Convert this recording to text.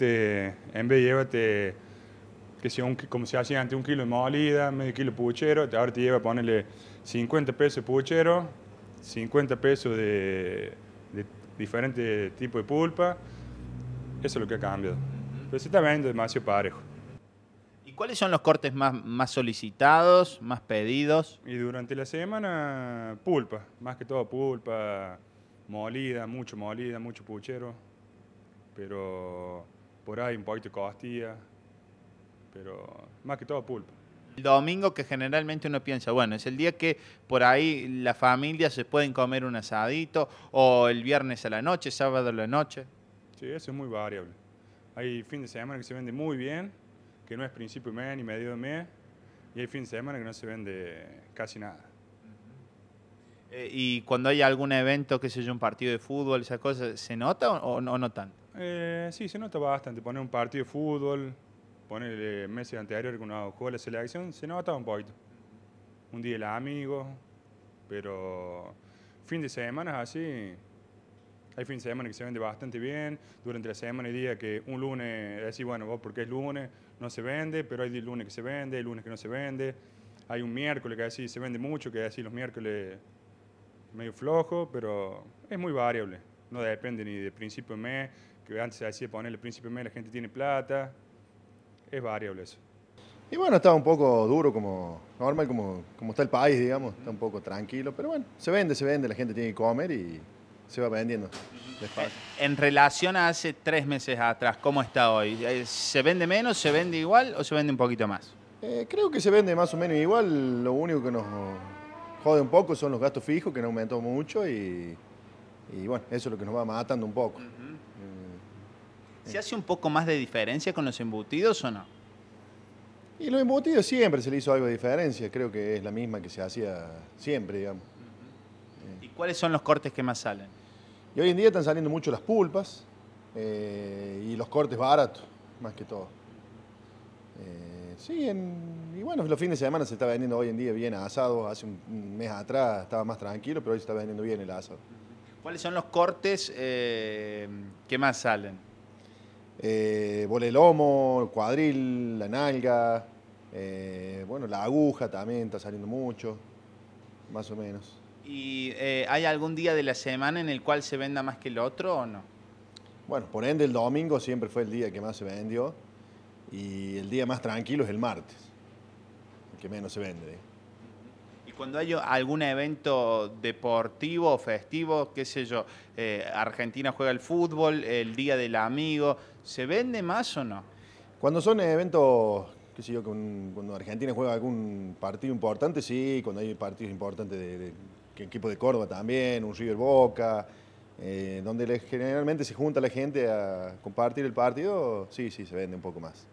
en vez de llevarte que sea como se hacía antes, un kilo de molida, medio kilo de puchero, ahora te lleva a ponerle 50 pesos de puchero, 50 pesos de, de diferente tipo de pulpa. Eso es lo que ha cambiado. Pero se está viendo demasiado parejo. ¿Y cuáles son los cortes más, más solicitados, más pedidos? Y durante la semana, pulpa, más que todo pulpa, molida, mucho molida, mucho puchero. Pero por ahí un poquito de costilla, pero más que todo pulpa. El domingo que generalmente uno piensa, bueno, es el día que por ahí la familias se pueden comer un asadito o el viernes a la noche, sábado a la noche. Sí, eso es muy variable. Hay fin de semana que se vende muy bien, que no es principio de mes ni medio de mes, y hay fin de semana que no se vende casi nada. Eh, y cuando hay algún evento, qué sé yo, un partido de fútbol, esas cosas, ¿se nota o, no, notan eh, sí, se nota bastante. Poner un partido de fútbol, poner meses anteriores que uno jugó la selección, se nota un poquito. Un día el amigo, pero fin de semana así. Hay fin de semana que se vende bastante bien, durante la semana hay día que un lunes, decís, bueno, vos porque es lunes, no se vende, pero hay lunes que se vende, hay lunes que no se vende. Hay un miércoles que así se vende mucho, que así los miércoles medio flojo, pero es muy variable. No depende ni de principio de mes, que antes se decía ponerle príncipe mes, la gente tiene plata. Es variable eso. Y bueno, está un poco duro como normal, como, como está el país, digamos, está un poco tranquilo, pero bueno, se vende, se vende, la gente tiene que comer y se va vendiendo. Despacio. Eh, en relación a hace tres meses atrás, ¿cómo está hoy? Eh, ¿Se vende menos, se vende igual o se vende un poquito más? Eh, creo que se vende más o menos igual, lo único que nos jode un poco son los gastos fijos, que no aumentó mucho y, bueno, eso es lo que nos va matando un poco. ¿Se hace un poco más de diferencia con los embutidos o no? Y los embutidos siempre se le hizo algo de diferencia, creo que es la misma que se hacía siempre, digamos. ¿Y cuáles son los cortes que más salen? Y hoy en día están saliendo mucho las pulpas eh, y los cortes baratos, más que todo. Eh, sí, y bueno, los fines de semana se está vendiendo hoy en día bien asado. Hace un mes atrás estaba más tranquilo, pero hoy se está vendiendo bien el asado. ¿Cuáles son los cortes eh, que más salen? Eh, el lomo, cuadril, la nalga, eh, bueno, la aguja también está saliendo mucho, más o menos. ¿Y eh, hay algún día de la semana en el cual se venda más que el otro o no? Bueno, por ende el domingo siempre fue el día que más se vendió y el día más tranquilo es el martes, el que menos se vende cuando hay algún evento deportivo, festivo, qué sé yo, eh, Argentina juega el fútbol, el Día del Amigo, ¿se vende más o no? Cuando son eventos, qué sé yo, cuando Argentina juega algún partido importante, sí, cuando hay partidos importantes de, equipo de Córdoba también, un River Boca, eh, donde generalmente se junta la gente a compartir el partido, sí, sí, se vende un poco más.